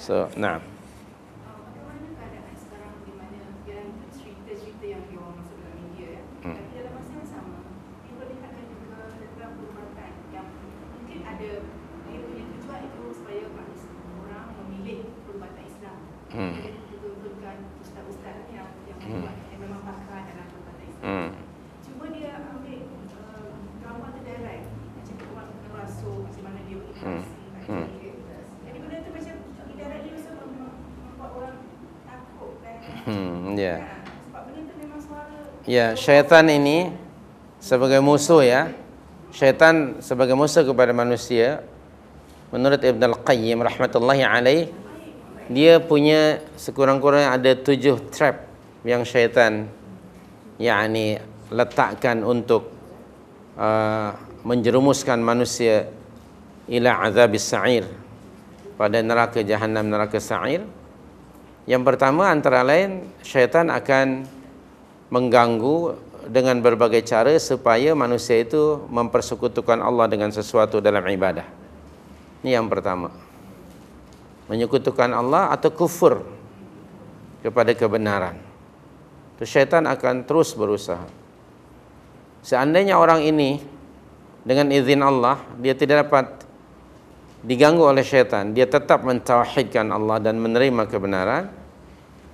so, نعم Hmm, ya. Ya, ya, syaitan ini sebagai musuh ya. Syaitan sebagai musuh kepada manusia. Menurut Ibn Al-Qayyim rahmatullahi alaih, dia punya sekurang-kurangnya ada tujuh trap yang syaitan yakni letakkan untuk uh, menjerumuskan manusia ila azab sa'ir pada neraka jahanam neraka sa'ir. Yang pertama antara lain syaitan akan mengganggu dengan berbagai cara supaya manusia itu mempersekutukan Allah dengan sesuatu dalam ibadah. Ini yang pertama. Menyekutukan Allah atau kufur kepada kebenaran. Itu syaitan akan terus berusaha. Seandainya orang ini dengan izin Allah dia tidak dapat diganggu oleh syaitan, dia tetap mentauhidkan Allah dan menerima kebenaran,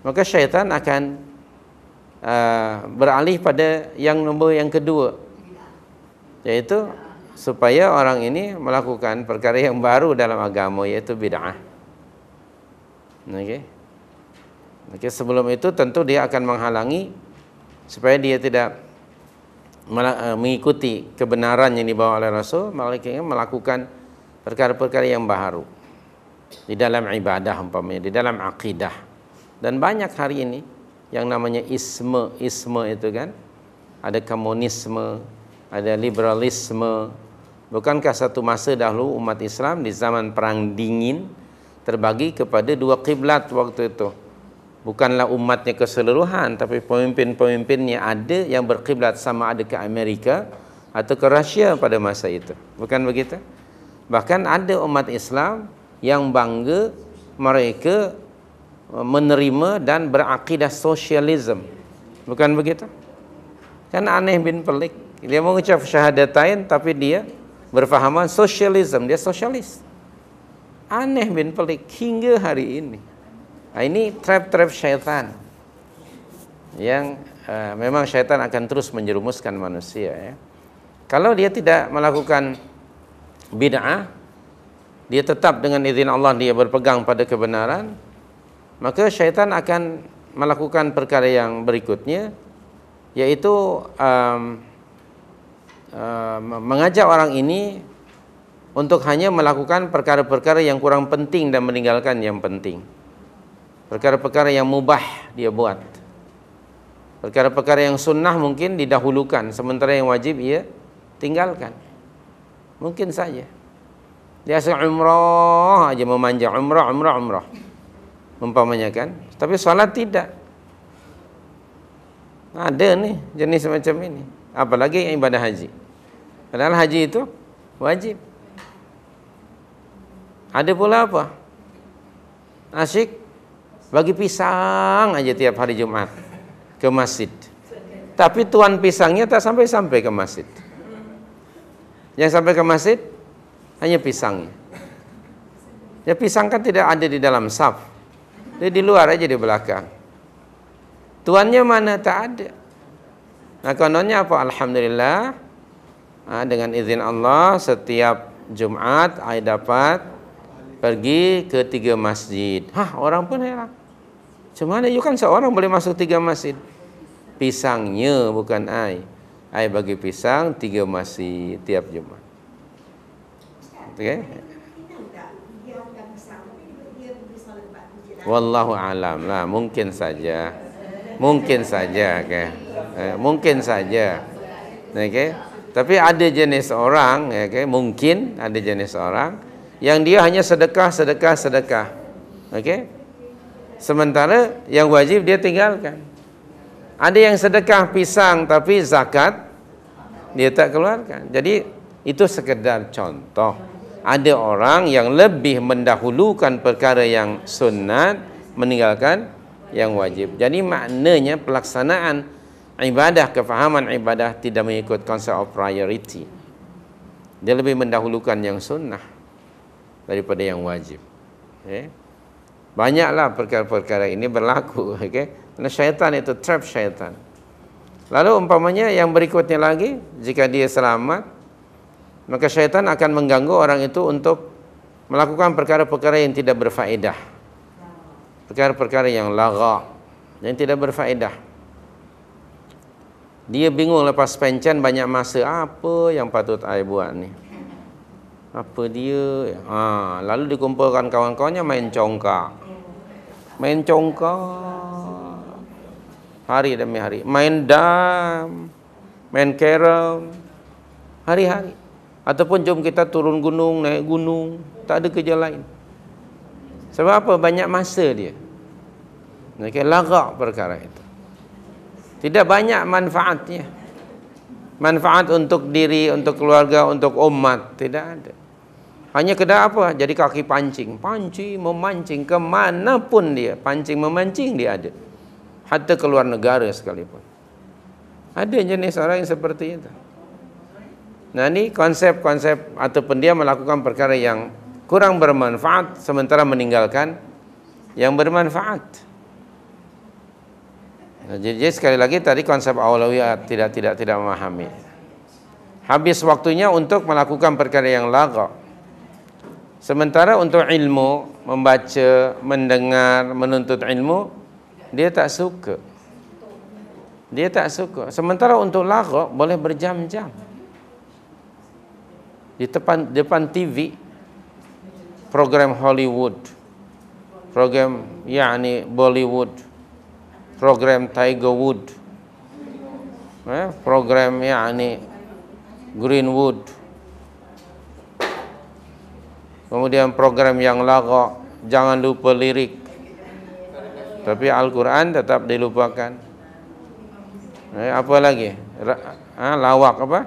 maka syaitan akan uh, beralih pada yang nombor yang kedua yaitu supaya orang ini melakukan perkara yang baru dalam agama yaitu bid'ah. Okey. Okey, sebelum itu tentu dia akan menghalangi supaya dia tidak uh, mengikuti kebenaran yang dibawa oleh Rasul, malaikatnya melakukan perkara-perkara yang baru di dalam ibadah umpamanya, di dalam akidah dan banyak hari ini yang namanya isme isme itu kan ada komunisme ada liberalisme bukankah satu masa dahulu umat Islam di zaman perang dingin terbagi kepada dua kiblat waktu itu bukanlah umatnya keseluruhan tapi pemimpin-pemimpinnya ada yang berkiblat sama ada ke Amerika atau ke Rusia pada masa itu bukan begitu bahkan ada umat Islam yang bangga mereka menerima dan berakidah sosialisme. Bukan begitu? Kan aneh bin pelik. Dia mengucap syahadatain tapi dia berfahaman sosialisme, dia sosialis. Aneh bin pelik hingga hari ini. Nah, ini trap-trap syaitan yang uh, memang syaitan akan terus menjerumuskan manusia ya. Kalau dia tidak melakukan bid'ah, dia tetap dengan izin Allah dia berpegang pada kebenaran, maka syaitan akan melakukan perkara yang berikutnya yaitu um, um, mengajak orang ini untuk hanya melakukan perkara-perkara yang kurang penting dan meninggalkan yang penting perkara-perkara yang mubah dia buat perkara-perkara yang sunnah mungkin didahulukan sementara yang wajib ia tinggalkan mungkin saja dia asal umrah aja memanjang umrah umrah umrah umpamanya kan tapi sholat tidak ada nih jenis macam ini apalagi yang ibadah haji padahal haji itu wajib ada pula apa asyik bagi pisang aja tiap hari Jumat ke masjid tapi tuan pisangnya tak sampai-sampai ke masjid yang sampai ke masjid hanya pisangnya ya pisang kan tidak ada di dalam saf Dia di luar aja di belakang. Tuannya mana tak ada. Nah kononnya apa? Alhamdulillah. Ha, dengan izin Allah setiap Jumat saya dapat pergi ke tiga masjid. Hah orang pun heran. Cuma mana? You kan seorang boleh masuk tiga masjid. Pisangnya bukan ai. Ai bagi pisang tiga masjid tiap Jumat. Okay. wallahu alam lah mungkin saja mungkin saja okay. Eh, mungkin saja okay. tapi ada jenis orang okay, mungkin ada jenis orang yang dia hanya sedekah sedekah sedekah okay. sementara yang wajib dia tinggalkan ada yang sedekah pisang tapi zakat dia tak keluarkan jadi itu sekedar contoh ada orang yang lebih mendahulukan perkara yang sunat meninggalkan yang wajib. Jadi maknanya pelaksanaan ibadah, kefahaman ibadah tidak mengikut konsep of priority. Dia lebih mendahulukan yang sunnah daripada yang wajib. Okay. Banyaklah perkara-perkara ini berlaku. Okay. Karena syaitan itu trap syaitan. Lalu umpamanya yang berikutnya lagi, jika dia selamat, maka syaitan akan mengganggu orang itu untuk melakukan perkara-perkara yang tidak berfaedah. Perkara-perkara yang laga, yang tidak berfaedah. Dia bingung lepas pencen banyak masa, apa yang patut saya buat ni? Apa dia? Ha, lalu dikumpulkan kawan-kawannya main congkak. Main congkak. Hari demi hari. Main dam. Main kerem, Hari-hari ataupun jom kita turun gunung, naik gunung, tak ada kerja lain. Sebab apa? Banyak masa dia. Okay, lagak perkara itu. Tidak banyak manfaatnya. Manfaat untuk diri, untuk keluarga, untuk umat. Tidak ada. Hanya kena apa? Jadi kaki pancing. Pancing, memancing. pun dia. Pancing, memancing dia ada. Hatta keluar negara sekalipun. Ada jenis orang yang seperti itu. Nah ini konsep-konsep ataupun dia melakukan perkara yang kurang bermanfaat sementara meninggalkan yang bermanfaat. Nah, jadi, jadi sekali lagi tadi konsep awalawiyah tidak tidak tidak memahami. Habis waktunya untuk melakukan perkara yang lago Sementara untuk ilmu, membaca, mendengar, menuntut ilmu, dia tak suka. Dia tak suka. Sementara untuk lago boleh berjam-jam di depan depan TV program Hollywood program yakni Bollywood program Tiger Wood eh, program yakni Greenwood kemudian program yang lagu jangan lupa lirik tapi Al-Quran tetap dilupakan eh, apa lagi Ra ha, lawak apa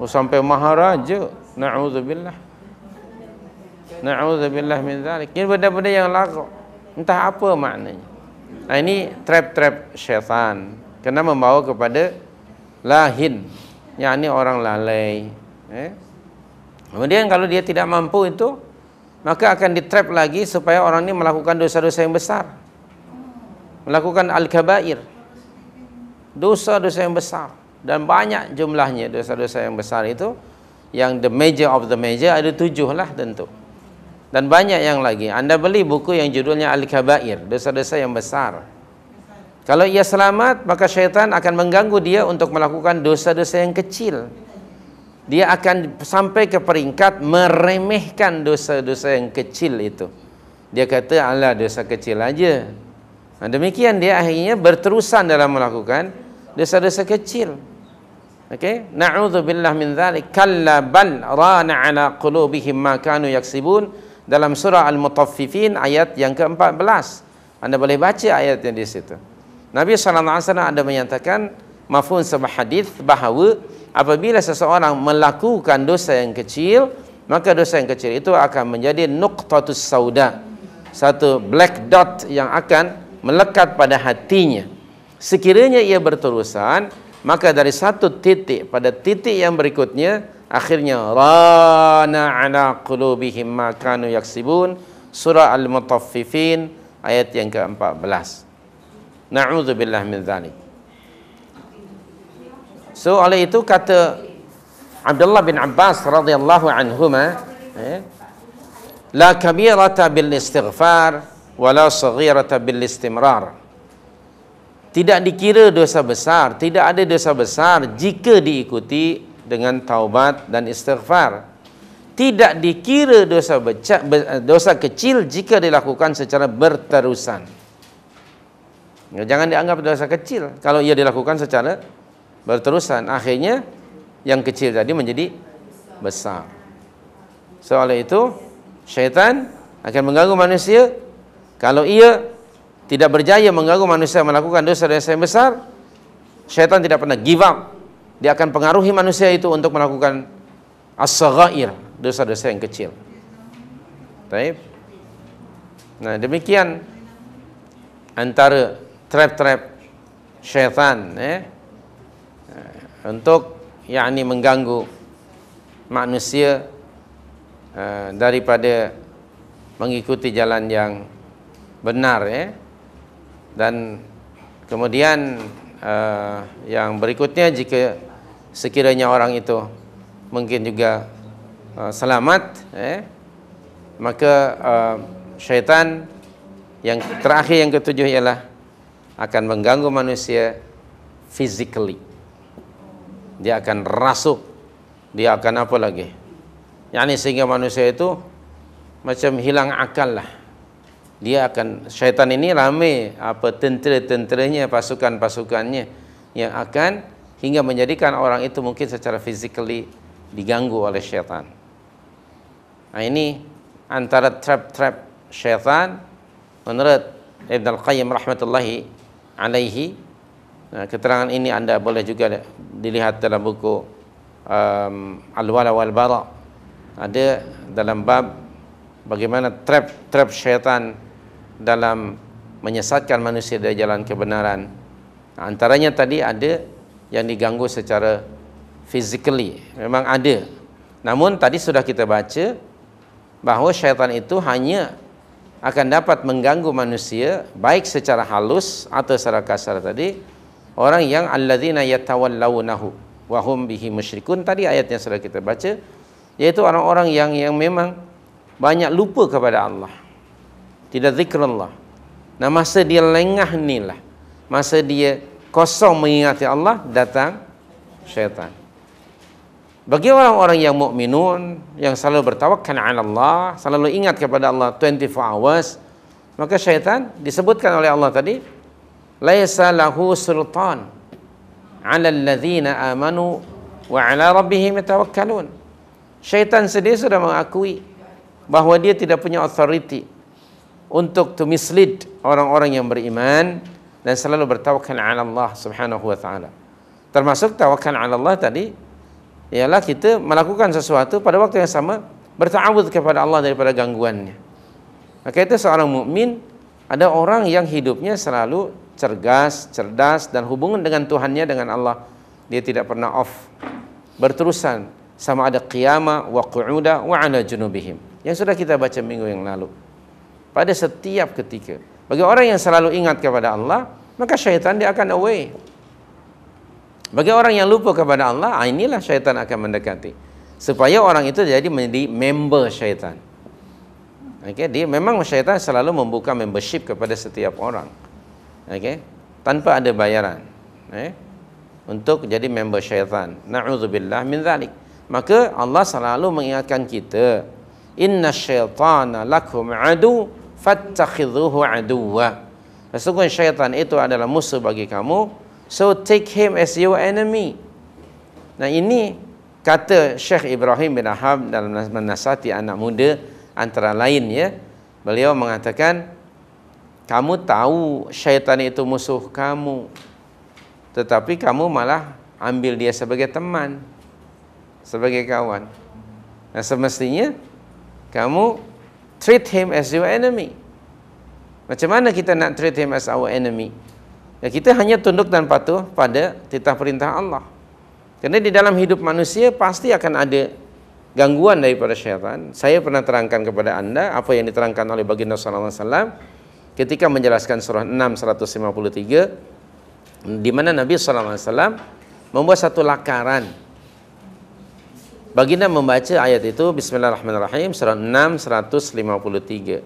Oh, sampai maharaja. Na'udzubillah. Na'udzubillah min zalik. Ini benda-benda yang larut. Entah apa maknanya. Nah, ini trap-trap syaitan. Kena membawa kepada lahin. Yang ini orang lalai. Eh? Kemudian kalau dia tidak mampu itu, maka akan ditrap lagi supaya orang ini melakukan dosa-dosa yang besar. Melakukan al-kabair. Dosa-dosa yang besar dan banyak jumlahnya dosa-dosa yang besar itu yang the major of the major ada tujuh lah tentu dan banyak yang lagi anda beli buku yang judulnya Al-Kabair dosa-dosa yang besar kalau ia selamat maka syaitan akan mengganggu dia untuk melakukan dosa-dosa yang kecil dia akan sampai ke peringkat meremehkan dosa-dosa yang kecil itu dia kata Allah dosa kecil aja nah, demikian dia akhirnya berterusan dalam melakukan dosa-dosa kecil. Okey, na'udzubillah min dzalik. Kalla bal ran 'ala qulubihim ma'kanu yaksibun dalam surah Al-Mutaffifin ayat yang ke-14. Anda boleh baca ayat yang di situ. Nabi sallallahu alaihi wasallam ada menyatakan mafhum sebuah hadis bahawa apabila seseorang melakukan dosa yang kecil, maka dosa yang kecil itu akan menjadi nuqtatus sauda. Satu black dot yang akan melekat pada hatinya. Sekiranya ia berterusan, Maka dari satu titik pada titik yang berikutnya akhirnya rana ala qulubihim ma kanu yaksibun surah al-mutaffifin ayat yang ke-14. Na'udzubillah min dzalik. So oleh itu kata Abdullah bin Abbas radhiyallahu anhuma eh, la kabirata bil istighfar wa la saghirata bil istimrar tidak dikira dosa besar, tidak ada dosa besar jika diikuti dengan taubat dan istighfar. Tidak dikira dosa becak, dosa kecil jika dilakukan secara berterusan. Ya, jangan dianggap dosa kecil kalau ia dilakukan secara berterusan. Akhirnya yang kecil tadi menjadi besar. Soalnya itu syaitan akan mengganggu manusia kalau ia tidak berjaya mengganggu manusia melakukan dosa dosa yang besar syaitan tidak pernah give up dia akan pengaruhi manusia itu untuk melakukan as-saghair dosa-dosa yang kecil Taib. nah demikian antara trap-trap syaitan eh, untuk yakni mengganggu manusia eh, daripada mengikuti jalan yang benar ya eh dan kemudian uh, yang berikutnya jika sekiranya orang itu mungkin juga uh, selamat eh, maka uh, syaitan yang terakhir yang ketujuh ialah akan mengganggu manusia physically dia akan rasuk dia akan apa lagi yakni sehingga manusia itu macam hilang akal lah dia akan syaitan ini ramai apa tentera-tenteranya pasukan-pasukannya yang akan hingga menjadikan orang itu mungkin secara physically diganggu oleh syaitan. Nah, ini antara trap-trap syaitan menurut Ibn Al-Qayyim rahmatullahi alaihi nah, keterangan ini anda boleh juga dilihat dalam buku um, Al-Wala wal-Bara ada dalam bab bagaimana trap-trap syaitan trap syaitan dalam menyesatkan manusia dari jalan kebenaran. Antaranya tadi ada yang diganggu secara physically. Memang ada. Namun tadi sudah kita baca bahawa syaitan itu hanya akan dapat mengganggu manusia baik secara halus atau secara kasar tadi orang yang alladzina yatawallawnahu wa hum bihi musyrikun tadi ayatnya sudah kita baca yaitu orang-orang yang yang memang banyak lupa kepada Allah tidak zikr Allah. Nah masa dia lengah lah, Masa dia kosong mengingati Allah datang syaitan. Bagi orang-orang yang mukminun yang selalu bertawakkan kepada Allah, selalu ingat kepada Allah 24 hours, maka syaitan disebutkan oleh Allah tadi laisa lahu sultan 'ala alladhina amanu wa 'ala rabbihim yatawakkalun. Syaitan sendiri sudah mengakui bahawa dia tidak punya authority untuk to mislead orang-orang yang beriman dan selalu bertawakal ala Allah Subhanahu wa taala. Termasuk tawakal ala Allah tadi ialah kita melakukan sesuatu pada waktu yang sama bertawud kepada Allah daripada gangguannya. Maka itu seorang mukmin ada orang yang hidupnya selalu cergas, cerdas dan hubungan dengan Tuhannya dengan Allah dia tidak pernah off berterusan sama ada qiyamah wa qu'udah wa ala junubihim yang sudah kita baca minggu yang lalu pada setiap ketika. Bagi orang yang selalu ingat kepada Allah, maka syaitan dia akan away. Bagi orang yang lupa kepada Allah, ah, inilah syaitan akan mendekati. Supaya orang itu jadi menjadi member syaitan. Okay, dia memang syaitan selalu membuka membership kepada setiap orang. Okay, tanpa ada bayaran. Eh, untuk jadi member syaitan. Na'udzubillah min zalik. Maka Allah selalu mengingatkan kita. Inna syaitana lakum adu fattakhidhuhu aduwa sesungguhnya syaitan itu adalah musuh bagi kamu so take him as your enemy nah ini kata Syekh Ibrahim bin Ahab dalam menasati anak muda antara lain ya beliau mengatakan kamu tahu syaitan itu musuh kamu tetapi kamu malah ambil dia sebagai teman sebagai kawan nah semestinya kamu treat him as your enemy. Macam mana kita nak treat him as our enemy? Ya, kita hanya tunduk dan patuh pada titah perintah Allah. Kerana di dalam hidup manusia pasti akan ada gangguan daripada syaitan. Saya pernah terangkan kepada anda apa yang diterangkan oleh baginda Sallallahu Alaihi ketika menjelaskan surah 6 153 di mana Nabi SAW membuat satu lakaran Baginda membaca ayat itu Bismillahirrahmanirrahim surah 6153.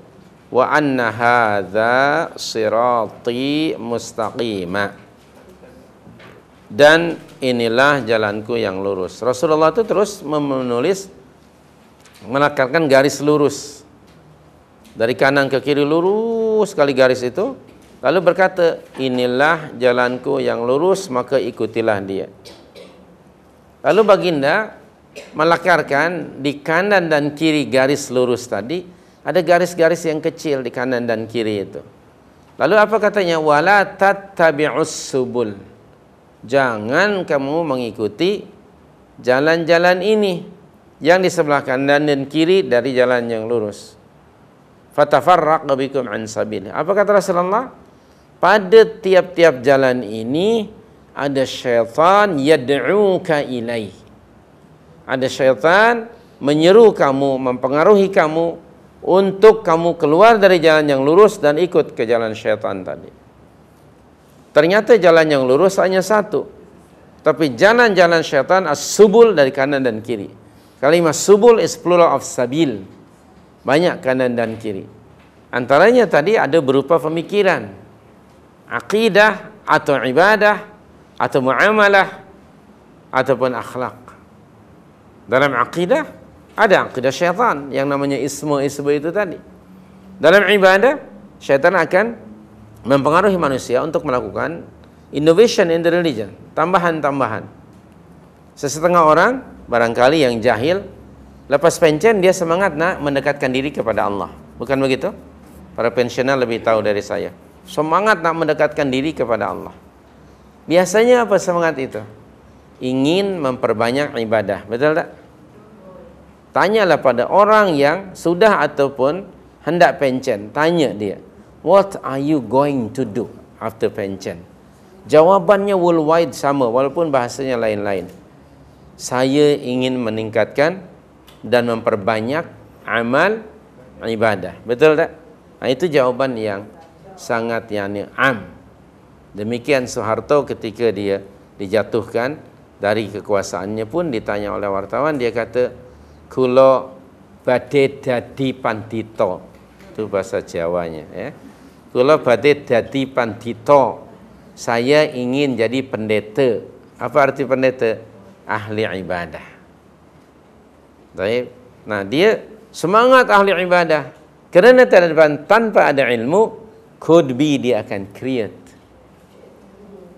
Wa anna hadza sirati mustaqima. Dan inilah jalanku yang lurus. Rasulullah itu terus menulis menekankan garis lurus. Dari kanan ke kiri lurus sekali garis itu. Lalu berkata, inilah jalanku yang lurus, maka ikutilah dia. Lalu baginda Melakarkan di kanan dan kiri garis lurus tadi ada garis-garis yang kecil di kanan dan kiri itu. Lalu apa katanya? Walat tattabi'us subul. Jangan kamu mengikuti jalan-jalan ini yang di sebelah kanan dan kiri dari jalan yang lurus. Fatafarraq bikum an Apa kata Rasulullah? Pada tiap-tiap jalan ini ada syaitan yad'uka ilaihi ada syaitan menyeru kamu, mempengaruhi kamu untuk kamu keluar dari jalan yang lurus dan ikut ke jalan syaitan tadi. Ternyata jalan yang lurus hanya satu. Tapi jalan-jalan syaitan as-subul dari kanan dan kiri. Kalimah subul is plural of sabil. Banyak kanan dan kiri. Antaranya tadi ada berupa pemikiran. Aqidah atau ibadah atau muamalah ataupun akhlak. Dalam akidah ada akidah syaitan yang namanya isme isbu itu tadi. Dalam ibadah syaitan akan mempengaruhi manusia untuk melakukan innovation in the religion, tambahan-tambahan. Sesetengah orang barangkali yang jahil lepas pensiun dia semangat nak mendekatkan diri kepada Allah. Bukan begitu? Para pensioner lebih tahu dari saya. Semangat nak mendekatkan diri kepada Allah. Biasanya apa semangat itu? ingin memperbanyak ibadah. Betul tak? Tanyalah pada orang yang sudah ataupun hendak pension. Tanya dia. What are you going to do after pension? Jawabannya worldwide sama walaupun bahasanya lain-lain. Saya ingin meningkatkan dan memperbanyak amal ibadah. Betul tak? Nah, itu jawaban yang sangat yang am. Demikian Soeharto ketika dia dijatuhkan dari kekuasaannya pun ditanya oleh wartawan dia kata kula badhe dadi pandita itu bahasa Jawanya ya kula badhe dadi pandita saya ingin jadi pendeta apa arti pendeta ahli ibadah baik nah dia semangat ahli ibadah kerana tanpa ada ilmu could be dia akan create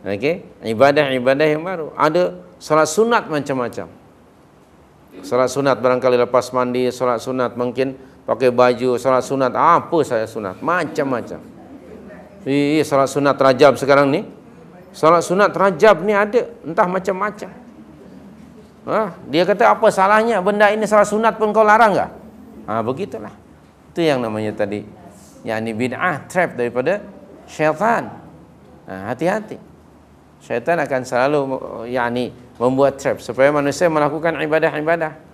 Okey, ibadah-ibadah yang baru. Ada solat sunat macam-macam. Solat sunat barangkali lepas mandi, solat sunat mungkin pakai baju, solat sunat apa saya sunat, macam-macam. Ih, solat sunat rajab sekarang ni. Solat sunat rajab ni ada, entah macam-macam. Ah, dia kata apa salahnya benda ini solat sunat pun kau larang enggak? Ah, ha, begitulah. Itu yang namanya tadi ini bid'ah trap daripada syaitan. Ah, hati-hati syaitan akan selalu eh, yakni membuat trap supaya manusia melakukan ibadah-ibadah